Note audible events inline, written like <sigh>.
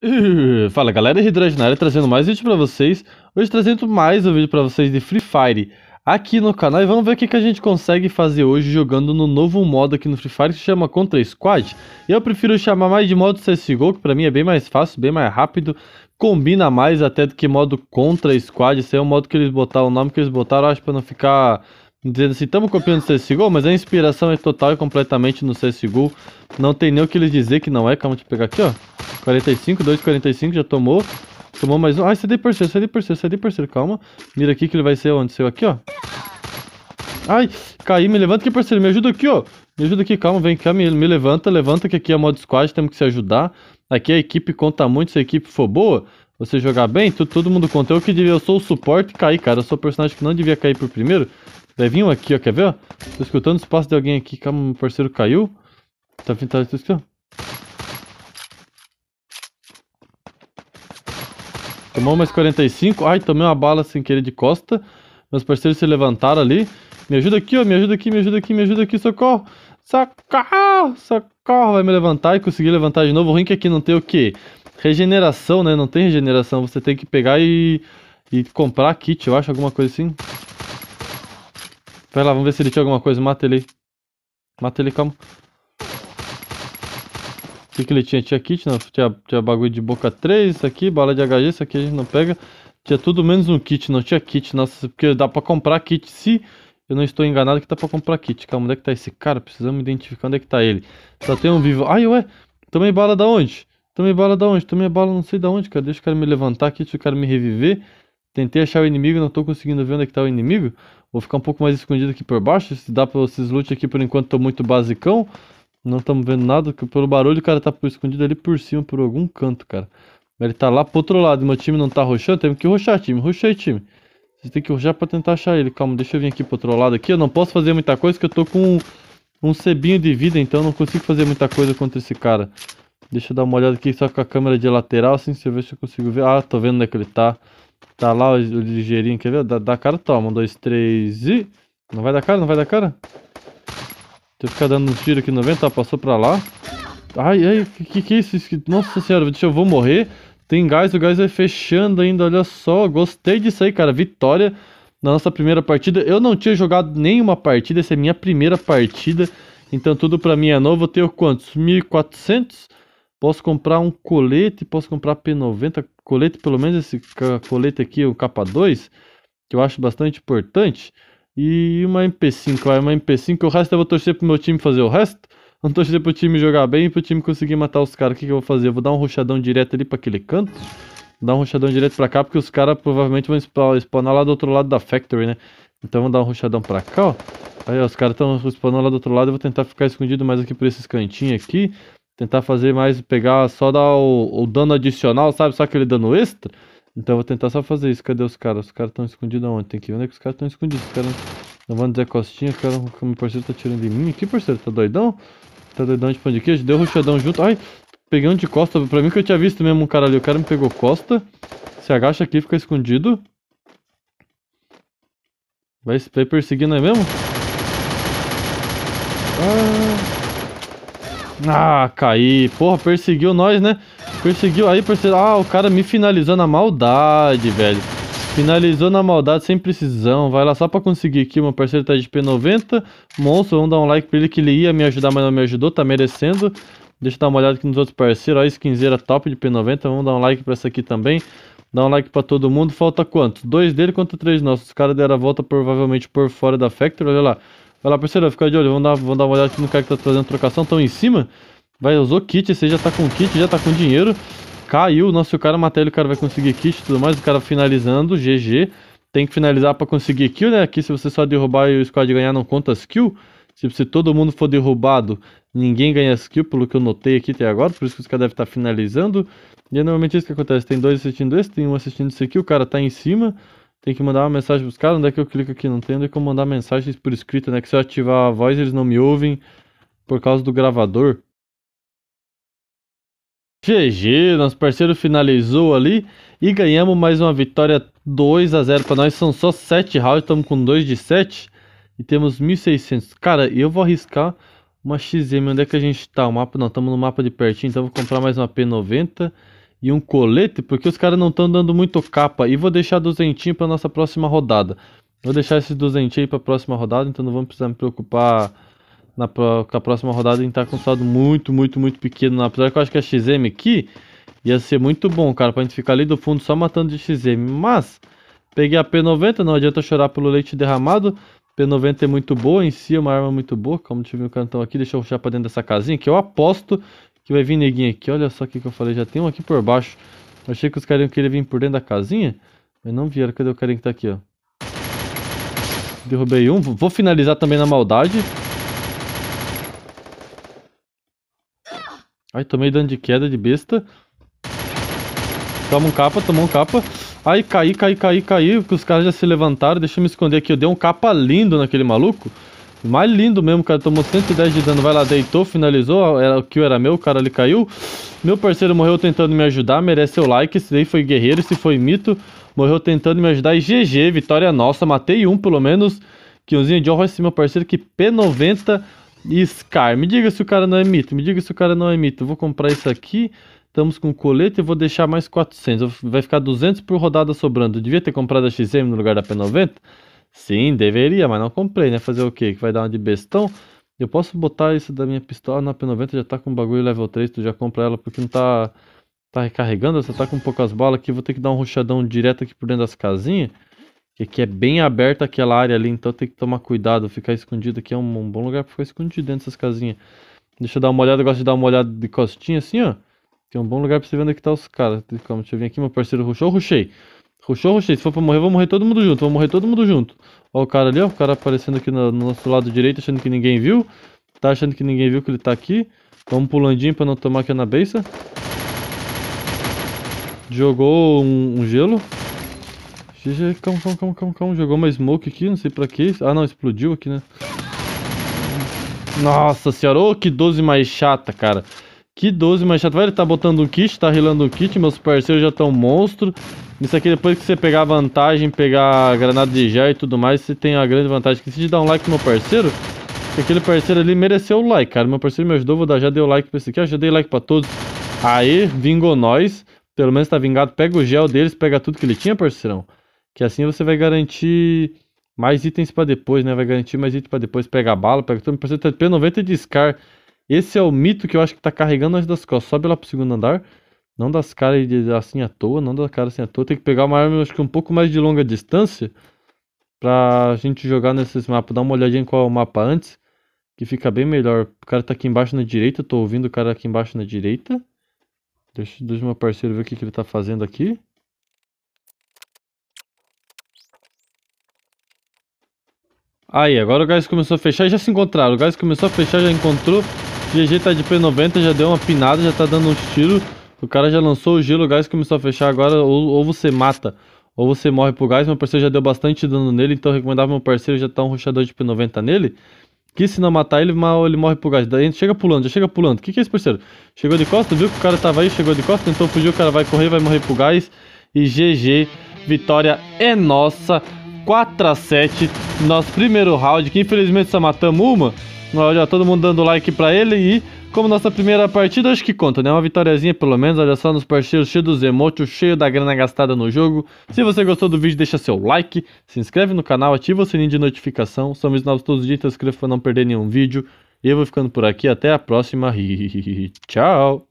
<laughs> fala galera hidrogenária, trazendo mais vídeo pra vocês Hoje trazendo mais um vídeo pra vocês de Free Fire Aqui no canal e vamos ver o que, que a gente consegue fazer hoje jogando no novo modo aqui no Free Fire Que se chama Contra Squad E eu prefiro chamar mais de modo CSGO, que pra mim é bem mais fácil, bem mais rápido Combina mais até do que modo Contra Squad, esse é o modo que eles botaram, o nome que eles botaram Acho pra não ficar dizendo assim, estamos copiando o CSGO, mas a inspiração é total e completamente no CSGO. Não tem nem o que lhe dizer que não é. Calma, deixa eu pegar aqui, ó. 45, 2, 45, já tomou. Tomou mais um. Ai, CD parceiro, CD parceiro, CD parceiro, calma. Mira aqui que ele vai ser onde? Seu aqui, ó. Ai, caí, me levanta aqui, parceiro, me ajuda aqui, ó. Me ajuda aqui, calma, vem cá, me, me levanta, levanta que aqui é modo squad, temos que se ajudar. Aqui a equipe conta muito, se a equipe for boa, você jogar bem, tu, todo mundo conta. Eu que devia, eu sou o suporte e caí, cara. Eu sou o personagem que não devia cair por primeiro um aqui, ó, quer ver? Tô escutando os passos de alguém aqui. Calma, meu parceiro caiu. Tá vindo, tá escutando? Tomou mais 45. Ai, tomei uma bala sem querer de costa. Meus parceiros se levantaram ali. Me ajuda aqui, ó, me ajuda aqui, me ajuda aqui, me ajuda aqui, socorro. Socorro, socorro. Vai me levantar e conseguir levantar de novo. O ruim é que aqui não tem o quê? Regeneração, né? Não tem regeneração. Você tem que pegar e, e comprar kit, eu acho, alguma coisa assim. Vai lá, vamos ver se ele tinha alguma coisa. Mata ele aí. Mata ele, calma. O que, que ele tinha? Tinha kit, não? Tinha, tinha bagulho de boca 3, isso aqui, bala de HG, isso aqui a gente não pega. Tinha tudo menos um kit, não tinha kit, nossa, porque dá pra comprar kit se eu não estou enganado que dá pra comprar kit. Calma, onde é que tá esse cara? Precisamos identificar onde é que tá ele. Só tem um vivo. Ai, ué, tomei bala da onde? Tomei bala da onde? Tomei bala não sei da onde, cara. Deixa o cara me levantar aqui, deixa o cara me reviver. Tentei achar o inimigo, não tô conseguindo ver onde é que tá o inimigo. Vou ficar um pouco mais escondido aqui por baixo. Se dá pra esses loot aqui por enquanto tô muito basicão. Não estamos vendo nada. Pelo barulho, o cara tá escondido ali por cima, por algum canto, cara. Ele tá lá pro outro lado. Meu time não tá roxando. Temos que roxar, time. Roxei, time. Vocês tem que roxar pra tentar achar ele. Calma, deixa eu vir aqui pro outro lado aqui. Eu não posso fazer muita coisa, porque eu tô com um cebinho de vida, então eu não consigo fazer muita coisa contra esse cara. Deixa eu dar uma olhada aqui só com a câmera de lateral, assim, se eu ver se eu consigo ver. Ah, tô vendo onde é que ele tá. Tá lá o, o ligeirinho, quer ver? Dá, dá cara, toma. Um, dois, três e... Não vai dar cara, não vai dar cara? Deixa ficar dando uns tiros aqui no vento, tá? Passou pra lá. Ai, ai, que que, é isso? Nossa senhora, deixa eu vou morrer. Tem gás, o gás vai fechando ainda, olha só. Gostei disso aí, cara. Vitória na nossa primeira partida. Eu não tinha jogado nenhuma partida, essa é minha primeira partida. Então tudo pra mim é novo. Eu tenho quantos? 1400? Posso comprar um colete, posso comprar P90, colete, pelo menos esse colete aqui, o capa 2, que eu acho bastante importante. E uma MP5, vai, uma MP5, o resto eu vou torcer pro meu time fazer o resto. Não torcer pro time jogar bem e pro time conseguir matar os caras. O que, que eu vou fazer? Eu vou dar um rochadão direto ali pra aquele canto. Dar um rochadão direto pra cá, porque os caras provavelmente vão spawnar lá do outro lado da factory, né? Então vou dar um rochadão pra cá, ó. Aí ó, os caras estão spawnando lá do outro lado. Eu vou tentar ficar escondido mais aqui por esses cantinhos aqui tentar fazer mais, pegar só dar o, o dano adicional, sabe? Só aquele dano extra. Então eu vou tentar só fazer isso. Cadê os caras? Os caras estão escondidos aonde? Tem que onde é que os caras estão escondidos. Os caras. Não vão dizer costinha, cara. O meu parceiro tá tirando de mim. Que parceiro? Tá doidão? Tá doidão de pão de queijo? Deu ruxadão junto. Ai, peguei um de costa. Pra mim que eu tinha visto mesmo um cara ali. O cara me pegou costa. Se agacha aqui, fica escondido. Vai, vai perseguindo aí é mesmo? Ah. Ah, caí. Porra, perseguiu nós, né? Perseguiu aí, perseguiu. Ah, o cara me finalizou na maldade, velho. Finalizou na maldade sem precisão. Vai lá só pra conseguir aqui. Meu parceiro tá de P90. Monstro, vamos dar um like pra ele que ele ia me ajudar, mas não me ajudou. Tá merecendo. Deixa eu dar uma olhada aqui nos outros parceiros. Ó, skinzeira top de P90. Vamos dar um like pra essa aqui também. Dá um like pra todo mundo. Falta quanto? Dois dele contra três nossos. Os caras deram a volta provavelmente por fora da Factory. Olha lá. Vai lá, parceiro, fica de olho. Vamos dar, vamos dar uma olhada aqui no cara que tá fazendo trocação. Estão em cima. Vai, usou kit. Esse aí já tá com kit, já tá com dinheiro. Caiu. Nossa, o cara matou ele, o cara vai conseguir kit e tudo mais. O cara finalizando. GG. Tem que finalizar pra conseguir kill, né? Aqui, se você só derrubar e o squad ganhar, não conta as kills. Tipo, se todo mundo for derrubado, ninguém ganha skill, pelo que eu notei aqui até agora, por isso que os caras devem estar tá finalizando. E é normalmente isso que acontece, tem dois assistindo esse, tem um assistindo esse aqui, o cara tá em cima, tem que mandar uma mensagem pros caras. Onde é que eu clico aqui? Não tem onde é que eu mandar mensagens por escrito, né? Que se eu ativar a voz, eles não me ouvem por causa do gravador. GG, nosso parceiro finalizou ali e ganhamos mais uma vitória 2 a 0 para nós. São só 7 rounds, estamos com 2 de 7 e temos 1600. Cara, eu vou arriscar uma XM. Onde é que a gente tá? O mapa não, estamos no mapa de pertinho, então vou comprar mais uma P90 e um colete, porque os caras não estão dando muito capa. E vou deixar duzentinho para nossa próxima rodada. Vou deixar esses duzentinho aí para a próxima rodada, então não vamos precisar me preocupar na, a próxima rodada em estar tá com um saldo muito, muito, muito pequeno. Apesar que eu acho que a XM aqui ia ser muito bom, cara, para a gente ficar ali do fundo só matando de XM. Mas peguei a P90, não adianta chorar pelo leite derramado. P90 é muito boa em si, é uma arma muito boa, como tive um cantão aqui, deixa eu puxar para dentro dessa casinha, que eu aposto que vai vir neguinho aqui. Olha só o que eu falei. Já tem um aqui por baixo. Eu achei que os carinhos queriam vir por dentro da casinha. Mas não vieram. Cadê o carinho que tá aqui, ó? Derrubei um. Vou finalizar também na maldade. Ai, tomei dano de queda de besta. Toma um capa, tomou um capa. Ai, caí, caí, caí, caí. Os caras já se levantaram. Deixa eu me esconder aqui. Eu dei um capa lindo naquele maluco. Mais lindo mesmo, cara. Tomou 110 de dano. Vai lá, deitou, finalizou. Era, o kill era meu, o cara ali caiu. Meu parceiro morreu tentando me ajudar. Merece seu like. Esse daí foi guerreiro, esse foi mito. Morreu tentando me ajudar. E GG, vitória nossa. Matei um, pelo menos. Killzinho de honra esse meu parceiro que P90 e Scar. Me diga se o cara não é mito. Me diga se o cara não é mito. Eu vou comprar isso aqui. Estamos com colete e vou deixar mais 400. Vai ficar 200 por rodada sobrando. devia ter comprado a XM no lugar da P90. Sim, deveria, mas não comprei, né? Fazer o quê? Que vai dar uma de bestão? Eu posso botar isso da minha pistola na P90, já tá com bagulho level 3, tu já compra ela porque não tá, tá recarregando, você tá com poucas balas aqui, vou ter que dar um roxadão direto aqui por dentro das casinhas. Que aqui é bem aberta aquela área ali, então tem que tomar cuidado, ficar escondido aqui é um, um bom lugar pra ficar escondido dentro dessas casinhas. Deixa eu dar uma olhada, eu gosto de dar uma olhada de costinha assim, ó. Tem é um bom lugar pra você ver onde é que tá os caras. Calma, deixa eu vir aqui, meu parceiro ruxou, ruxei. Ruxou, ruxei. Se for pra morrer, vou morrer todo mundo junto. Vou morrer todo mundo junto. Ó o cara ali, ó. O cara aparecendo aqui no, no nosso lado direito, achando que ninguém viu. Tá achando que ninguém viu que ele tá aqui. Vamos pulandinho pra não tomar aqui na beça. Jogou um, um gelo. GG, calma, calma, calma, calma, calma. Jogou uma smoke aqui, não sei pra quê. Ah, não, explodiu aqui, né? Nossa senhora, ô, oh, que 12 mais chata, cara. Que 12 mais chata. Vai, ele tá botando um kit, tá rilando um kit. Meus parceiros já estão monstro. Nisso aqui, depois que você pegar vantagem, pegar granada de gel e tudo mais, você tem a grande vantagem que se de dar um like no meu parceiro, aquele parceiro ali mereceu o like, cara. Meu parceiro me ajudou, vou dar, já deu like pra esse aqui, ó, já dei like pra todos. Aê, vingou nós. Pelo menos tá vingado. Pega o gel deles, pega tudo que ele tinha, parceirão. Que assim você vai garantir mais itens pra depois, né? Vai garantir mais itens pra depois. Pega a bala, pega tudo. Meu parceiro tá P90 de Scar. Esse é o mito que eu acho que tá carregando nós das costas. Sobe lá pro segundo andar. Não das caras assim à toa, não das caras assim à toa. Tem que pegar uma arma, acho que um pouco mais de longa distância. Pra gente jogar nesses mapas. Dar uma olhadinha em qual é o mapa antes. Que fica bem melhor. O cara tá aqui embaixo na direita. Tô ouvindo o cara aqui embaixo na direita. Deixa, deixa meu parceiro ver o que, que ele tá fazendo aqui. Aí, agora o gás começou a fechar e já se encontraram. O gás começou a fechar, já encontrou. GG tá de P90, já deu uma pinada, já tá dando uns tiros. O cara já lançou o gelo, o gás começou a fechar agora, ou, ou você mata, ou você morre pro gás. Meu parceiro já deu bastante dano nele, então eu recomendava meu parceiro já tá um ruxador de P90 nele. Que se não matar ele, mal ele morre pro gás. Daí chega pulando, já chega pulando. O que, que é esse parceiro? Chegou de costa, viu que o cara tava aí, chegou de costa, tentou fugir, o cara vai correr, vai morrer pro gás. E GG, vitória é nossa. 4x7, nosso primeiro round, que infelizmente só matamos uma. Olha, todo mundo dando like pra ele e como nossa primeira partida, acho que conta, né? Uma vitóriazinha pelo menos, olha só, nos parceiros cheios dos emotes, cheio da grana gastada no jogo. Se você gostou do vídeo, deixa seu like, se inscreve no canal, ativa o sininho de notificação. São vídeos novos todos os dias, se então inscreva pra não perder nenhum vídeo. E eu vou ficando por aqui, até a próxima e <laughs> tchau!